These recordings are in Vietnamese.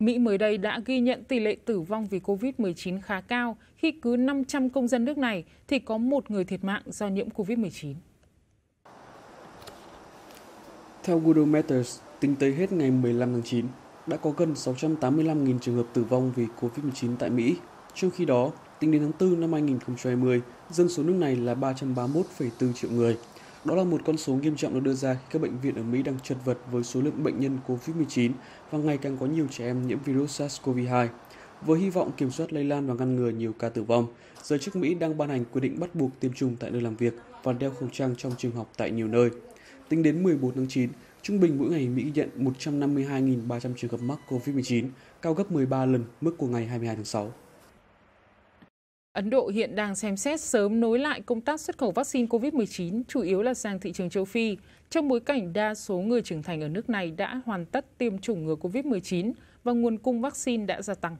Mỹ mới đây đã ghi nhận tỷ lệ tử vong vì COVID-19 khá cao khi cứ 500 công dân nước này thì có một người thiệt mạng do nhiễm COVID-19. Theo Google Matters, tính tới hết ngày 15 tháng 9, đã có gần 685.000 trường hợp tử vong vì COVID-19 tại Mỹ. Trong khi đó, tính đến tháng 4 năm 2020, dân số nước này là 331,4 triệu người. Đó là một con số nghiêm trọng được đưa ra khi các bệnh viện ở Mỹ đang chật vật với số lượng bệnh nhân COVID-19 và ngày càng có nhiều trẻ em nhiễm virus SARS-CoV-2. Với hy vọng kiểm soát lây lan và ngăn ngừa nhiều ca tử vong, giới chức Mỹ đang ban hành quy định bắt buộc tiêm chủng tại nơi làm việc và đeo khẩu trang trong trường học tại nhiều nơi. Tính đến 14 tháng 9, trung bình mỗi ngày Mỹ ghi nhận 152.300 trường hợp mắc COVID-19, cao gấp 13 lần mức của ngày 22 tháng 6. Ấn Độ hiện đang xem xét sớm nối lại công tác xuất khẩu vaccine COVID-19, chủ yếu là sang thị trường châu Phi, trong bối cảnh đa số người trưởng thành ở nước này đã hoàn tất tiêm chủng ngừa COVID-19 và nguồn cung vaccine đã gia tăng.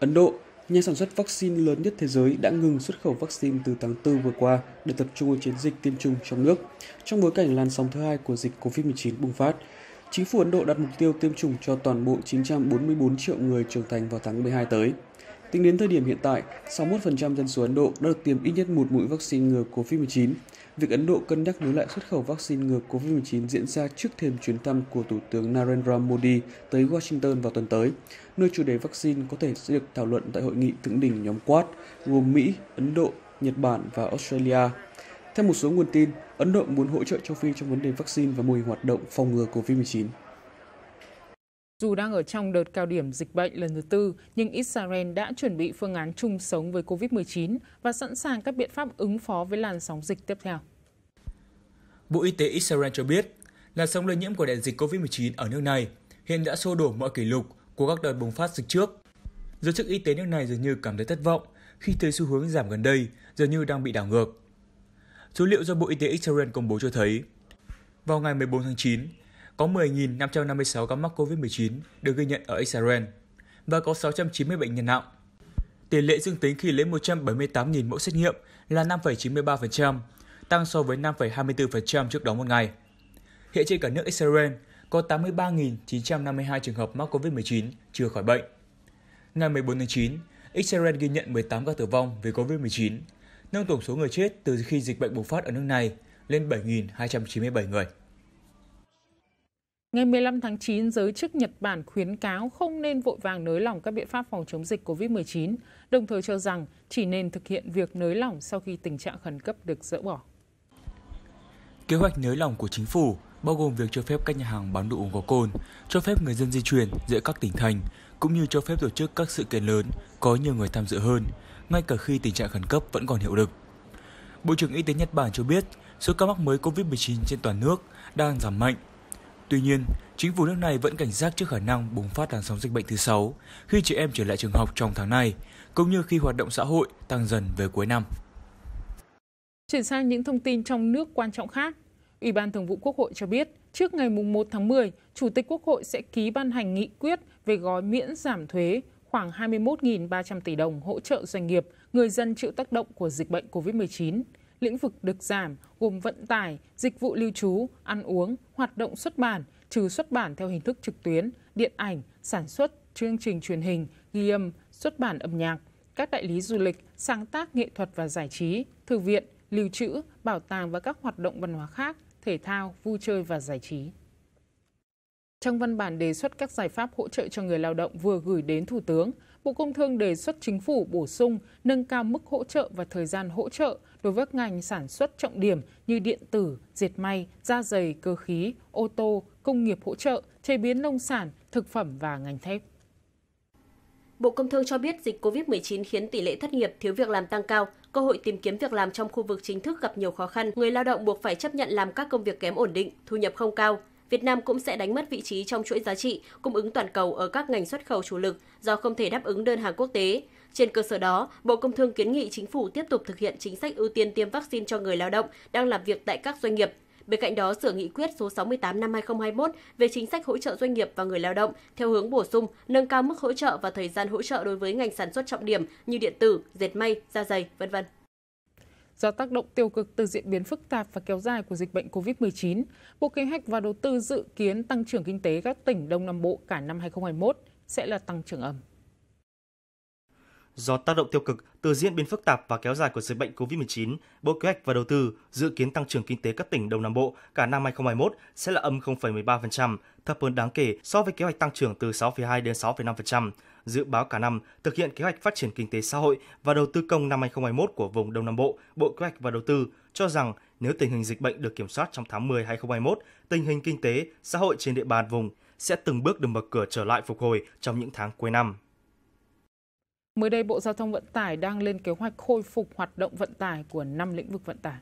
Ấn Độ, nhà sản xuất vaccine lớn nhất thế giới đã ngừng xuất khẩu vaccine từ tháng 4 vừa qua để tập trung vào chiến dịch tiêm chủng trong nước, trong bối cảnh làn sóng thứ hai của dịch COVID-19 bùng phát. Chính phủ Ấn Độ đặt mục tiêu tiêm chủng cho toàn bộ 944 triệu người trưởng thành vào tháng 12 tới. Tính đến thời điểm hiện tại, 61% dân số Ấn Độ đã được tiêm ít nhất một mũi vaccine ngừa COVID-19. Việc Ấn Độ cân nhắc nối lại xuất khẩu vaccine ngừa COVID-19 diễn ra trước thềm chuyến thăm của Thủ tướng Narendra Modi tới Washington vào tuần tới, nơi chủ đề vaccine có thể sẽ được thảo luận tại hội nghị thượng đỉnh nhóm Quad gồm Mỹ, Ấn Độ, Nhật Bản và Australia. Theo một số nguồn tin, Ấn Độ muốn hỗ trợ châu Phi trong vấn đề vaccine và mô hình hoạt động phòng ngừa COVID-19. Dù đang ở trong đợt cao điểm dịch bệnh lần thứ tư, nhưng Israel đã chuẩn bị phương án chung sống với COVID-19 và sẵn sàng các biện pháp ứng phó với làn sóng dịch tiếp theo. Bộ Y tế Israel cho biết, làn sóng lây nhiễm của đại dịch COVID-19 ở nước này hiện đã xô đổ mọi kỷ lục của các đợt bùng phát dịch trước. Giới chức y tế nước này dường như cảm thấy thất vọng khi thấy xu hướng giảm gần đây dường như đang bị đảo ngược. Số liệu do Bộ Y tế Israel công bố cho thấy, vào ngày 14 tháng 9, có 10.556 ca mắc COVID-19 được ghi nhận ở Israel và có 690 bệnh nhân nặng. Tỷ lệ dương tính khi lấy 178.000 mẫu xét nghiệm là 5,93%, tăng so với 5,24% trước đó một ngày. Hiện trên cả nước Israel có 83.952 trường hợp mắc COVID-19 chưa khỏi bệnh. Ngày 14 tháng 9, Israel ghi nhận 18 ca tử vong vì COVID-19, nâng tổng số người chết từ khi dịch bệnh bùng phát ở nước này lên 7.297 người. Ngày 15 tháng 9, giới chức Nhật Bản khuyến cáo không nên vội vàng nới lỏng các biện pháp phòng chống dịch COVID-19, đồng thời cho rằng chỉ nên thực hiện việc nới lỏng sau khi tình trạng khẩn cấp được dỡ bỏ. Kế hoạch nới lỏng của chính phủ bao gồm việc cho phép các nhà hàng bán đồ uống có cồn, cho phép người dân di chuyển giữa các tỉnh thành, cũng như cho phép tổ chức các sự kiện lớn có nhiều người tham dự hơn, ngay cả khi tình trạng khẩn cấp vẫn còn hiệu lực. Bộ trưởng Y tế Nhật Bản cho biết, số ca mắc mới COVID-19 trên toàn nước đang giảm mạnh Tuy nhiên, chính phủ nước này vẫn cảnh giác trước khả năng bùng phát làn sóng dịch bệnh thứ 6 khi trẻ em trở lại trường học trong tháng này, cũng như khi hoạt động xã hội tăng dần về cuối năm. Chuyển sang những thông tin trong nước quan trọng khác. Ủy ban Thường vụ Quốc hội cho biết, trước ngày 1 tháng 10, Chủ tịch Quốc hội sẽ ký ban hành nghị quyết về gói miễn giảm thuế khoảng 21.300 tỷ đồng hỗ trợ doanh nghiệp, người dân chịu tác động của dịch bệnh COVID-19 lĩnh vực được giảm gồm vận tải, dịch vụ lưu trú, ăn uống, hoạt động xuất bản, trừ xuất bản theo hình thức trực tuyến, điện ảnh, sản xuất, chương trình truyền hình, ghi âm, xuất bản âm nhạc, các đại lý du lịch, sáng tác nghệ thuật và giải trí, thư viện, lưu trữ, bảo tàng và các hoạt động văn hóa khác, thể thao, vui chơi và giải trí. Trong văn bản đề xuất các giải pháp hỗ trợ cho người lao động vừa gửi đến Thủ tướng, Bộ Công Thương đề xuất chính phủ bổ sung, nâng cao mức hỗ trợ và thời gian hỗ trợ đối với ngành sản xuất trọng điểm như điện tử, dệt may, da dày, cơ khí, ô tô, công nghiệp hỗ trợ, chế biến nông sản, thực phẩm và ngành thép. Bộ Công Thương cho biết dịch COVID-19 khiến tỷ lệ thất nghiệp, thiếu việc làm tăng cao, cơ hội tìm kiếm việc làm trong khu vực chính thức gặp nhiều khó khăn, người lao động buộc phải chấp nhận làm các công việc kém ổn định, thu nhập không cao. Việt Nam cũng sẽ đánh mất vị trí trong chuỗi giá trị cung ứng toàn cầu ở các ngành xuất khẩu chủ lực do không thể đáp ứng đơn hàng quốc tế. Trên cơ sở đó, Bộ Công Thương kiến nghị chính phủ tiếp tục thực hiện chính sách ưu tiên tiêm vaccine cho người lao động đang làm việc tại các doanh nghiệp. Bên cạnh đó, sửa nghị quyết số 68 năm 2021 về chính sách hỗ trợ doanh nghiệp và người lao động theo hướng bổ sung, nâng cao mức hỗ trợ và thời gian hỗ trợ đối với ngành sản xuất trọng điểm như điện tử, dệt may, da giày, vân vân. Do tác động tiêu cực từ diễn biến phức tạp và kéo dài của dịch bệnh COVID-19, Bộ Kế hoạch và Đầu tư dự kiến tăng trưởng kinh tế các tỉnh Đông Nam Bộ cả năm 2021 sẽ là tăng trưởng âm. Do tác động tiêu cực từ diễn biến phức tạp và kéo dài của dịch bệnh COVID-19, Bộ Kế hoạch và Đầu tư dự kiến tăng trưởng kinh tế các tỉnh Đông Nam Bộ cả năm 2021 sẽ là âm 0,13%, thấp hơn đáng kể so với kế hoạch tăng trưởng từ 6,2 đến 6,5% dự báo cả năm, thực hiện kế hoạch phát triển kinh tế xã hội và đầu tư công năm 2021 của vùng Đông Nam Bộ, Bộ Kế hoạch và Đầu tư cho rằng nếu tình hình dịch bệnh được kiểm soát trong tháng 10 2021, tình hình kinh tế, xã hội trên địa bàn vùng sẽ từng bước được mở cửa trở lại phục hồi trong những tháng cuối năm. Mới đây, Bộ Giao thông Vận tải đang lên kế hoạch khôi phục hoạt động vận tải của 5 lĩnh vực vận tải.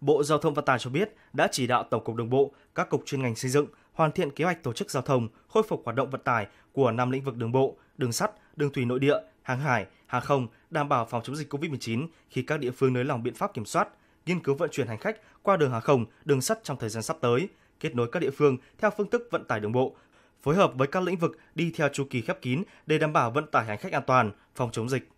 Bộ Giao thông Vận tải cho biết đã chỉ đạo Tổng cục Đường bộ, các cục chuyên ngành xây dựng hoàn thiện kế hoạch tổ chức giao thông, khôi phục hoạt động vận tải của năm lĩnh vực đường bộ, đường sắt, đường thủy nội địa, hàng hải, hàng không, đảm bảo phòng chống dịch COVID-19 khi các địa phương nới lỏng biện pháp kiểm soát, nghiên cứu vận chuyển hành khách qua đường hàng không, đường sắt trong thời gian sắp tới, kết nối các địa phương theo phương thức vận tải đường bộ, phối hợp với các lĩnh vực đi theo chu kỳ khép kín để đảm bảo vận tải hành khách an toàn, phòng chống dịch.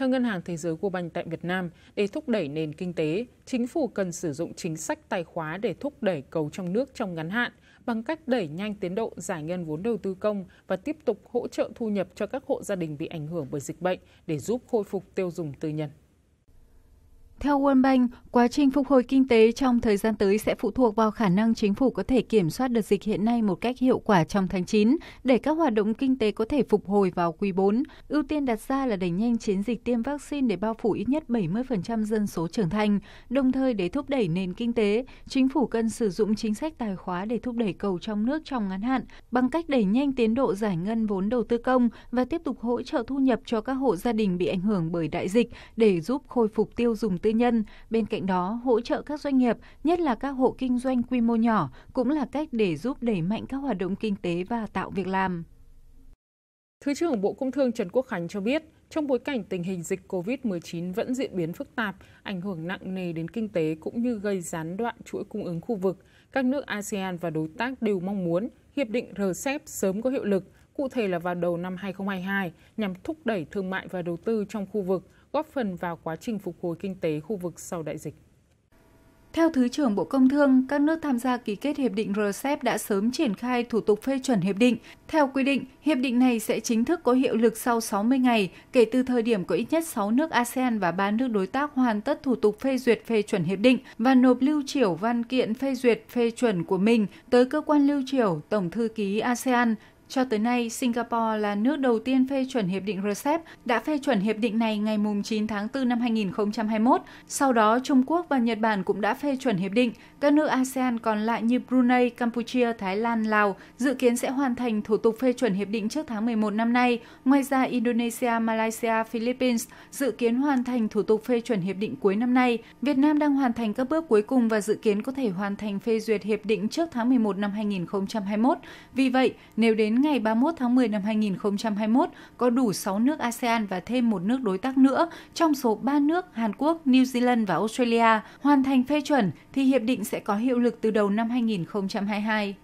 Theo Ngân hàng Thế giới World Bank tại Việt Nam, để thúc đẩy nền kinh tế, chính phủ cần sử dụng chính sách tài khóa để thúc đẩy cầu trong nước trong ngắn hạn bằng cách đẩy nhanh tiến độ giải ngân vốn đầu tư công và tiếp tục hỗ trợ thu nhập cho các hộ gia đình bị ảnh hưởng bởi dịch bệnh để giúp khôi phục tiêu dùng tư nhân. Theo World Bank, quá trình phục hồi kinh tế trong thời gian tới sẽ phụ thuộc vào khả năng chính phủ có thể kiểm soát đợt dịch hiện nay một cách hiệu quả trong tháng 9 để các hoạt động kinh tế có thể phục hồi vào quý 4. Ưu tiên đặt ra là đẩy nhanh chiến dịch tiêm vaccine để bao phủ ít nhất 70% dân số trưởng thành. Đồng thời để thúc đẩy nền kinh tế, chính phủ cần sử dụng chính sách tài khóa để thúc đẩy cầu trong nước trong ngắn hạn bằng cách đẩy nhanh tiến độ giải ngân vốn đầu tư công và tiếp tục hỗ trợ thu nhập cho các hộ gia đình bị ảnh hưởng bởi đại dịch để giúp khôi phục tiêu dùng tư nhân. Bên cạnh đó, hỗ trợ các doanh nghiệp, nhất là các hộ kinh doanh quy mô nhỏ, cũng là cách để giúp đẩy mạnh các hoạt động kinh tế và tạo việc làm. Thứ trưởng Bộ Công Thương Trần Quốc Khánh cho biết, trong bối cảnh tình hình dịch COVID-19 vẫn diễn biến phức tạp, ảnh hưởng nặng nề đến kinh tế cũng như gây gián đoạn chuỗi cung ứng khu vực, các nước ASEAN và đối tác đều mong muốn hiệp định RCEP sớm có hiệu lực, cụ thể là vào đầu năm 2022, nhằm thúc đẩy thương mại và đầu tư trong khu vực, góp phần vào quá trình phục hồi kinh tế khu vực sau đại dịch. Theo Thứ trưởng Bộ Công Thương, các nước tham gia ký kết Hiệp định RCEP đã sớm triển khai thủ tục phê chuẩn Hiệp định. Theo quy định, Hiệp định này sẽ chính thức có hiệu lực sau 60 ngày kể từ thời điểm có ít nhất 6 nước ASEAN và 3 nước đối tác hoàn tất thủ tục phê duyệt phê chuẩn Hiệp định và nộp lưu triểu văn kiện phê duyệt phê chuẩn của mình tới cơ quan lưu triểu Tổng Thư ký ASEAN cho tới nay, Singapore là nước đầu tiên phê chuẩn Hiệp định RCEP, đã phê chuẩn Hiệp định này ngày 9 tháng 4 năm 2021. Sau đó, Trung Quốc và Nhật Bản cũng đã phê chuẩn Hiệp định. Các nước ASEAN còn lại như Brunei, Campuchia, Thái Lan, Lào dự kiến sẽ hoàn thành thủ tục phê chuẩn Hiệp định trước tháng 11 năm nay. Ngoài ra, Indonesia, Malaysia, Philippines dự kiến hoàn thành thủ tục phê chuẩn Hiệp định cuối năm nay. Việt Nam đang hoàn thành các bước cuối cùng và dự kiến có thể hoàn thành phê duyệt Hiệp định trước tháng 11 năm 2021. Vì vậy, nếu đến ngày 31 tháng 10 năm 2021, có đủ 6 nước ASEAN và thêm một nước đối tác nữa trong số 3 nước Hàn Quốc, New Zealand và Australia hoàn thành phê chuẩn thì hiệp định sẽ có hiệu lực từ đầu năm 2022.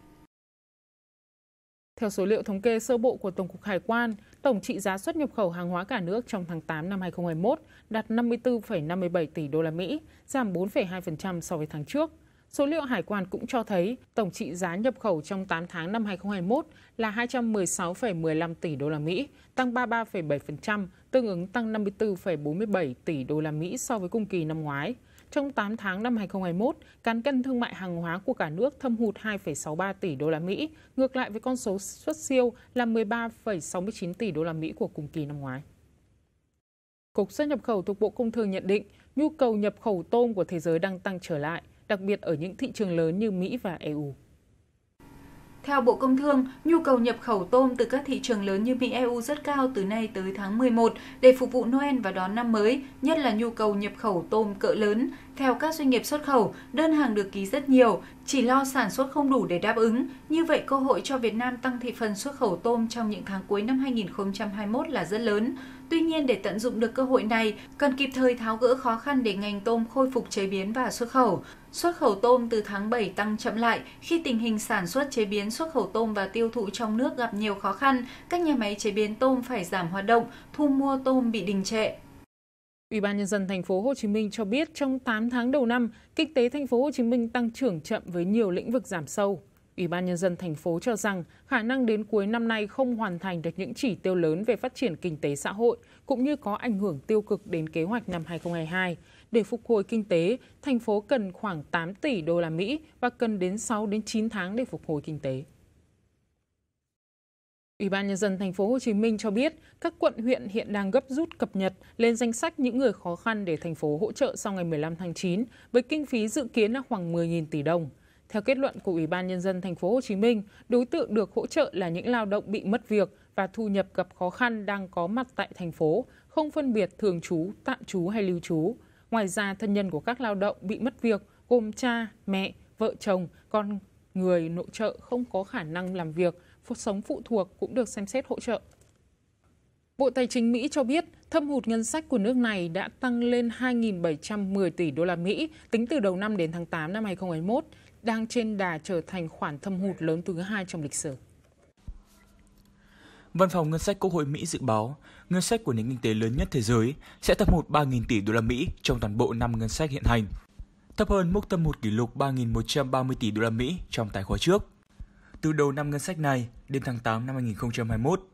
Theo số liệu thống kê sơ bộ của Tổng cục Hải quan, tổng trị giá xuất nhập khẩu hàng hóa cả nước trong tháng 8 năm 2021 đạt 54,57 tỷ đô la Mỹ, giảm 4,2% so với tháng trước. Số liệu hải quan cũng cho thấy tổng trị giá nhập khẩu trong 8 tháng năm 2021 là 216,15 tỷ đô la Mỹ, tăng 33,7%, tương ứng tăng 54,47 tỷ đô la Mỹ so với cùng kỳ năm ngoái. Trong 8 tháng năm 2021, cán cân thương mại hàng hóa của cả nước thâm hụt 2,63 tỷ đô la Mỹ, ngược lại với con số xuất siêu là 13,69 tỷ đô la Mỹ của cùng kỳ năm ngoái. Cục xuất nhập khẩu thuộc Bộ Công Thương nhận định, nhu cầu nhập khẩu tôm của thế giới đang tăng trở lại đặc biệt ở những thị trường lớn như Mỹ và EU. Theo Bộ Công Thương, nhu cầu nhập khẩu tôm từ các thị trường lớn như Mỹ EU rất cao từ nay tới tháng 11 để phục vụ Noel và đón năm mới, nhất là nhu cầu nhập khẩu tôm cỡ lớn. Theo các doanh nghiệp xuất khẩu, đơn hàng được ký rất nhiều, chỉ lo sản xuất không đủ để đáp ứng. Như vậy, cơ hội cho Việt Nam tăng thị phần xuất khẩu tôm trong những tháng cuối năm 2021 là rất lớn. Tuy nhiên, để tận dụng được cơ hội này, cần kịp thời tháo gỡ khó khăn để ngành tôm khôi phục chế biến và xuất khẩu. Xuất khẩu tôm từ tháng 7 tăng chậm lại khi tình hình sản xuất chế biến xuất khẩu tôm và tiêu thụ trong nước gặp nhiều khó khăn, các nhà máy chế biến tôm phải giảm hoạt động, thu mua tôm bị đình trệ. Ủy ban nhân dân thành phố Hồ Chí Minh cho biết trong 8 tháng đầu năm, kinh tế thành phố Hồ Chí Minh tăng trưởng chậm với nhiều lĩnh vực giảm sâu. Ủy ban nhân dân thành phố cho rằng khả năng đến cuối năm nay không hoàn thành được những chỉ tiêu lớn về phát triển kinh tế xã hội cũng như có ảnh hưởng tiêu cực đến kế hoạch năm 2022. Để phục hồi kinh tế, thành phố cần khoảng 8 tỷ đô la Mỹ và cần đến 6 đến 9 tháng để phục hồi kinh tế. Ủy ban nhân dân thành phố Hồ Chí Minh cho biết, các quận huyện hiện đang gấp rút cập nhật lên danh sách những người khó khăn để thành phố hỗ trợ sau ngày 15 tháng 9 với kinh phí dự kiến là khoảng 10.000 tỷ đồng. Theo kết luận của Ủy ban nhân dân thành phố Hồ Chí Minh, đối tượng được hỗ trợ là những lao động bị mất việc và thu nhập gặp khó khăn đang có mặt tại thành phố, không phân biệt thường trú, tạm trú hay lưu trú. Ngoài ra, thân nhân của các lao động bị mất việc gồm cha, mẹ, vợ chồng, con người nội trợ không có khả năng làm việc, cuộc sống phụ thuộc cũng được xem xét hỗ trợ. Bộ Tài chính Mỹ cho biết thâm hụt ngân sách của nước này đã tăng lên 2.710 tỷ đô la Mỹ tính từ đầu năm đến tháng 8 năm 2021, đang trên đà trở thành khoản thâm hụt lớn thứ hai trong lịch sử. Văn phòng Ngân sách Quốc hội Mỹ dự báo, ngân sách của nền kinh tế lớn nhất thế giới sẽ thâm hụt 3.000 tỷ đô la Mỹ trong toàn bộ năm ngân sách hiện hành, thấp hơn mức thâm hụt kỷ lục 3.130 tỷ đô la Mỹ trong tài khoá trước. Từ đầu năm ngân sách này đến tháng 8 năm 2021,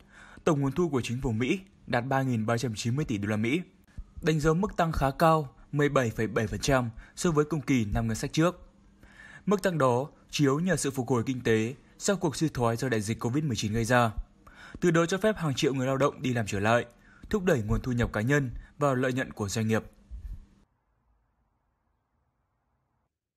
tổng nguồn thu của chính phủ Mỹ đạt 3.390 tỷ đô la Mỹ, đánh dấu mức tăng khá cao 17,7% so với cùng kỳ năm ngân sách trước. Mức tăng đó chiếu nhờ sự phục hồi kinh tế sau cuộc suy thoái do đại dịch COVID-19 gây ra từ đó cho phép hàng triệu người lao động đi làm trở lại, thúc đẩy nguồn thu nhập cá nhân và lợi nhuận của doanh nghiệp.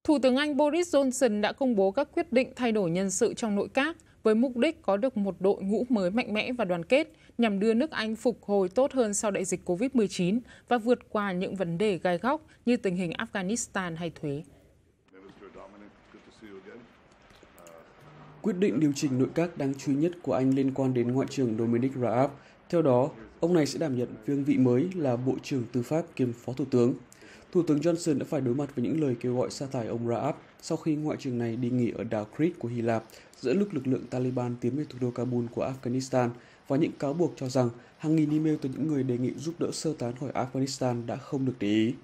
Thủ tướng Anh Boris Johnson đã công bố các quyết định thay đổi nhân sự trong nội các với mục đích có được một đội ngũ mới mạnh mẽ và đoàn kết nhằm đưa nước Anh phục hồi tốt hơn sau đại dịch COVID-19 và vượt qua những vấn đề gai góc như tình hình Afghanistan hay thuế. Quyết định điều chỉnh nội các đáng chú ý nhất của Anh liên quan đến Ngoại trưởng Dominic Raab. Theo đó, ông này sẽ đảm nhận vương vị mới là Bộ trưởng Tư pháp kiêm Phó Thủ tướng. Thủ tướng Johnson đã phải đối mặt với những lời kêu gọi sa thải ông Raab sau khi ngoại trưởng này đi nghỉ ở đảo Crete của Hy Lạp giữa lúc lực lượng Taliban tiến về thủ đô Kabul của Afghanistan và những cáo buộc cho rằng hàng nghìn email từ những người đề nghị giúp đỡ sơ tán khỏi Afghanistan đã không được để ý.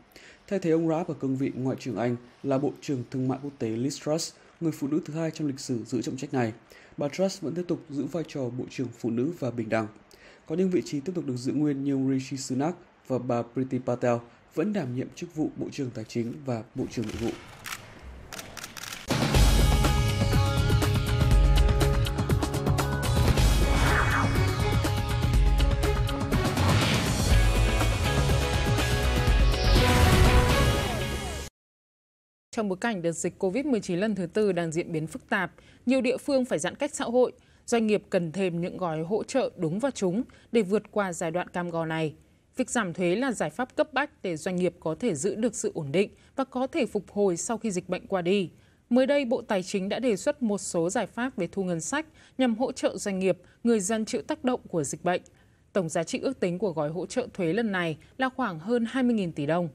Thay thế ông Raab ở cương vị ngoại trưởng Anh là Bộ trưởng Thương mại Quốc tế Liz Truss, người phụ nữ thứ hai trong lịch sử giữ trọng trách này. Bà Truss vẫn tiếp tục giữ vai trò Bộ trưởng Phụ nữ và Bình đẳng. Có những vị trí tiếp tục được giữ nguyên như Rishi Sunak và bà Priti Patel vẫn đảm nhiệm chức vụ Bộ trưởng Tài chính và Bộ trưởng Nội vụ. Trong bối cảnh đợt dịch COVID-19 lần thứ tư đang diễn biến phức tạp, nhiều địa phương phải giãn cách xã hội, doanh nghiệp cần thêm những gói hỗ trợ đúng và trúng để vượt qua giai đoạn cam go này. Việc giảm thuế là giải pháp cấp bách để doanh nghiệp có thể giữ được sự ổn định và có thể phục hồi sau khi dịch bệnh qua đi. Mới đây, Bộ Tài chính đã đề xuất một số giải pháp về thu ngân sách nhằm hỗ trợ doanh nghiệp, người dân chịu tác động của dịch bệnh. Tổng giá trị ước tính của gói hỗ trợ thuế lần này là khoảng hơn 20.000 tỷ đồng.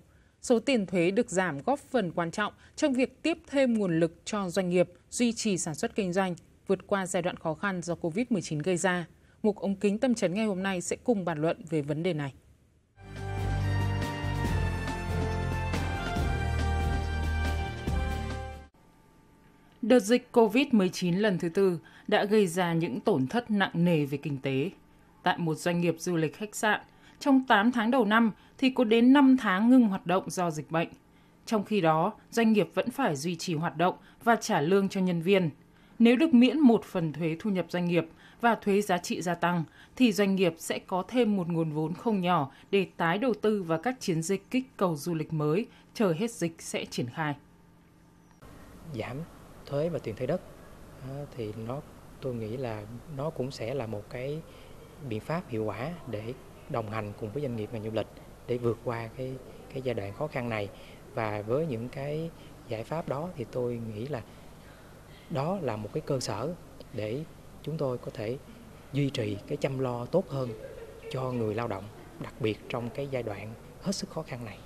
Số tiền thuế được giảm góp phần quan trọng trong việc tiếp thêm nguồn lực cho doanh nghiệp duy trì sản xuất kinh doanh vượt qua giai đoạn khó khăn do COVID-19 gây ra. Mục ống kính tâm trấn ngày hôm nay sẽ cùng bàn luận về vấn đề này. Đợt dịch COVID-19 lần thứ tư đã gây ra những tổn thất nặng nề về kinh tế. Tại một doanh nghiệp du lịch khách sạn, trong 8 tháng đầu năm, thì có đến 5 tháng ngừng hoạt động do dịch bệnh. Trong khi đó, doanh nghiệp vẫn phải duy trì hoạt động và trả lương cho nhân viên. Nếu được miễn một phần thuế thu nhập doanh nghiệp và thuế giá trị gia tăng, thì doanh nghiệp sẽ có thêm một nguồn vốn không nhỏ để tái đầu tư vào các chiến dịch kích cầu du lịch mới, chờ hết dịch sẽ triển khai. Giảm thuế và tiền thuê đất thì nó tôi nghĩ là nó cũng sẽ là một cái biện pháp hiệu quả để đồng hành cùng với doanh nghiệp ngành du lịch để vượt qua cái cái giai đoạn khó khăn này và với những cái giải pháp đó thì tôi nghĩ là đó là một cái cơ sở để chúng tôi có thể duy trì cái chăm lo tốt hơn cho người lao động, đặc biệt trong cái giai đoạn hết sức khó khăn này.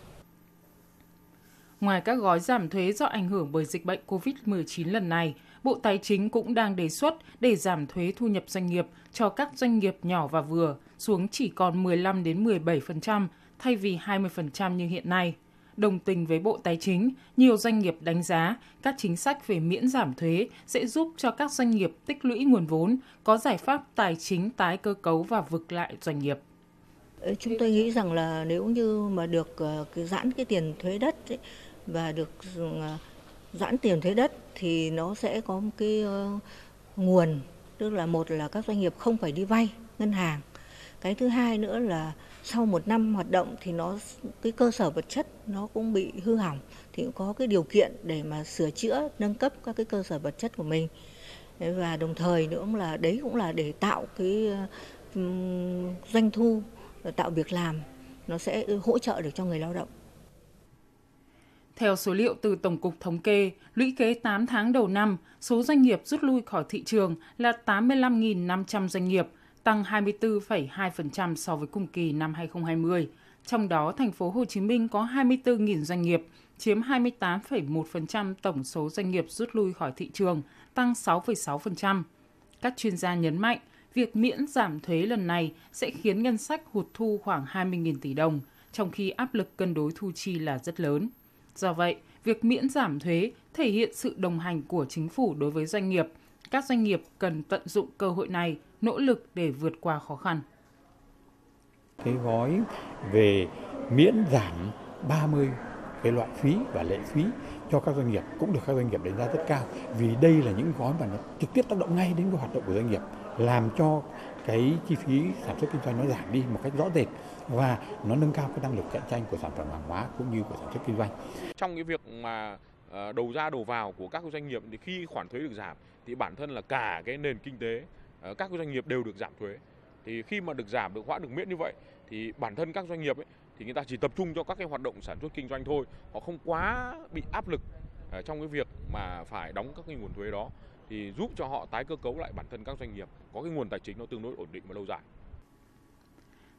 Ngoài các gói giảm thuế do ảnh hưởng bởi dịch bệnh COVID-19 lần này, Bộ Tài chính cũng đang đề xuất để giảm thuế thu nhập doanh nghiệp cho các doanh nghiệp nhỏ và vừa xuống chỉ còn 15 đến 17% thay vì 20% như hiện nay. Đồng tình với Bộ Tài chính, nhiều doanh nghiệp đánh giá các chính sách về miễn giảm thuế sẽ giúp cho các doanh nghiệp tích lũy nguồn vốn, có giải pháp tài chính tái cơ cấu và vực lại doanh nghiệp. Ờ, chúng tôi nghĩ rằng là nếu như mà được ờ, giãn cái tiền thuế đất ấy, và được ừ, ờ, giãn tiền thuế đất thì nó sẽ có một cái nguồn tức là một là các doanh nghiệp không phải đi vay ngân hàng cái thứ hai nữa là sau một năm hoạt động thì nó cái cơ sở vật chất nó cũng bị hư hỏng thì cũng có cái điều kiện để mà sửa chữa nâng cấp các cái cơ sở vật chất của mình và đồng thời nữa là đấy cũng là để tạo cái doanh thu ờ, tạo việc làm nó sẽ hỗ trợ được cho người lao động. Theo số liệu từ Tổng cục Thống kê, lũy kế 8 tháng đầu năm, số doanh nghiệp rút lui khỏi thị trường là 85.500 doanh nghiệp, tăng 24,2% so với cùng kỳ năm 2020. Trong đó, thành phố Hồ Chí Minh có 24.000 doanh nghiệp, chiếm 28,1% tổng số doanh nghiệp rút lui khỏi thị trường, tăng 6,6%. Các chuyên gia nhấn mạnh, việc miễn giảm thuế lần này sẽ khiến ngân sách hụt thu khoảng 20.000 tỷ đồng, trong khi áp lực cân đối thu chi là rất lớn. Do vậy, việc miễn giảm thuế thể hiện sự đồng hành của chính phủ đối với doanh nghiệp – các doanh nghiệp cần tận dụng cơ hội này, nỗ lực để vượt qua khó khăn. Cái gói về miễn giảm 30 cái loại phí và lệ phí cho các doanh nghiệp cũng được các doanh nghiệp đánh giá rất cao vì đây là những gói mà nó trực tiếp tác động ngay đến cái hoạt động của doanh nghiệp làm cho cái chi phí sản xuất kinh doanh nó giảm đi một cách rõ rệt và nó nâng cao cái năng lực cạnh tranh của sản phẩm hàng hóa cũng như của sản xuất kinh doanh. Trong cái việc mà ờ, đầu ra đầu vào của các doanh nghiệp thì khi khoản thuế được giảm thì bản thân là cả cái nền kinh tế ờ, các doanh nghiệp đều được giảm thuế thì khi mà được giảm được hoãn được miễn như vậy thì bản thân các doanh nghiệp ấy, thì người ta chỉ tập trung cho các cái hoạt động sản xuất kinh doanh thôi họ không quá bị áp lực ờ, trong cái việc mà phải đóng các cái nguồn thuế đó thì giúp cho họ tái cơ cấu lại bản thân các doanh nghiệp có cái nguồn tài chính nó tương đối ổn định và lâu dài.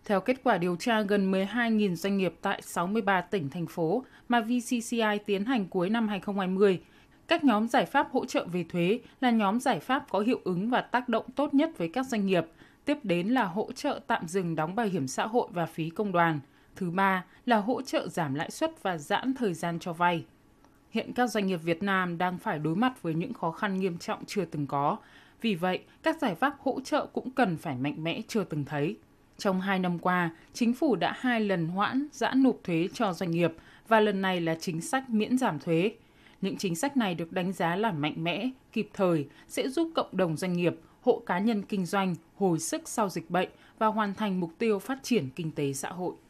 Theo kết quả điều tra gần 12.000 doanh nghiệp tại 63 tỉnh thành phố mà VCCI tiến hành cuối năm 2020 các nhóm giải pháp hỗ trợ về thuế là nhóm giải pháp có hiệu ứng và tác động tốt nhất với các doanh nghiệp. Tiếp đến là hỗ trợ tạm dừng đóng bảo hiểm xã hội và phí công đoàn. Thứ ba là hỗ trợ giảm lãi suất và giãn thời gian cho vay. Hiện các doanh nghiệp Việt Nam đang phải đối mặt với những khó khăn nghiêm trọng chưa từng có. Vì vậy, các giải pháp hỗ trợ cũng cần phải mạnh mẽ chưa từng thấy. Trong hai năm qua, chính phủ đã hai lần hoãn giãn nộp thuế cho doanh nghiệp và lần này là chính sách miễn giảm thuế. Những chính sách này được đánh giá là mạnh mẽ, kịp thời, sẽ giúp cộng đồng doanh nghiệp, hộ cá nhân kinh doanh hồi sức sau dịch bệnh và hoàn thành mục tiêu phát triển kinh tế xã hội.